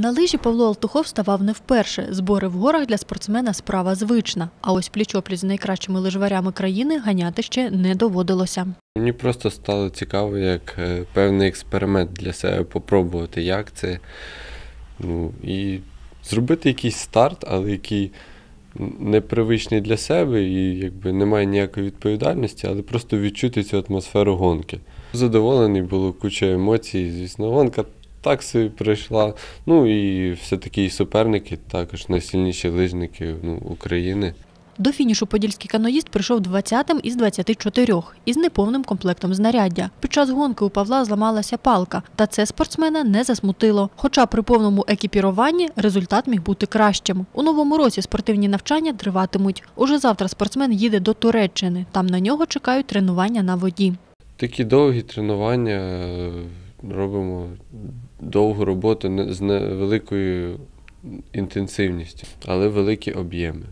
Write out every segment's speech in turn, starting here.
На лижі Павло Алтухов ставав не вперше. Збори в горах для спортсмена справа звична. А ось пліч з найкращими лижварями країни ганяти ще не доводилося. Мені просто стало цікаво, як е, певний експеримент для себе спробувати, як це. Ну і зробити якийсь старт, але який непривичний для себе і якби немає ніякої відповідальності, але просто відчути цю атмосферу гонки. Задоволений було куча емоцій. Звісно, гонка такси прийшла, Ну і все-таки і суперники, також найсильніші лижники ну, України. До фінішу подільський каноїст прийшов 20-м із 24 х із неповним комплектом знаряддя. Під час гонки у Павла зламалася палка, та це спортсмена не засмутило. Хоча при повному екіпіруванні результат міг бути кращим. У новому році спортивні навчання триватимуть. Уже завтра спортсмен їде до Туреччини. Там на нього чекають тренування на воді. Такі довгі тренування е, робимо довгу роботу з невеликою інтенсивністю, але великі об'єми.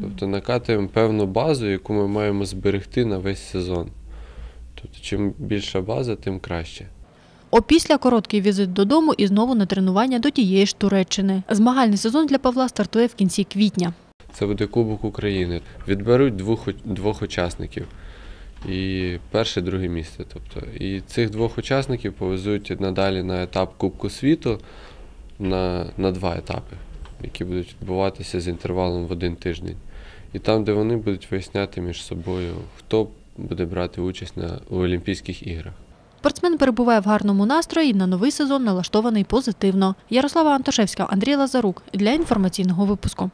Тобто накатуємо певну базу, яку ми маємо зберегти на весь сезон. Тобто, чим більша база, тим краще. Опісля короткий візит додому і знову на тренування до тієї ж Туреччини. Змагальний сезон для Павла стартує в кінці квітня. Це буде Кубок України. Відберуть двох двох учасників і перше, друге місце. Тобто, І цих двох учасників повезуть надалі на етап Кубку світу на, на два етапи, які будуть відбуватися з інтервалом в один тиждень. І там, де вони будуть виясняти між собою, хто буде брати участь на у Олімпійських іграх. Спортсмен перебуває в гарному настрої на новий сезон налаштований позитивно. Ярослава Антошевська, Андрій Лазарук для інформаційного випуску.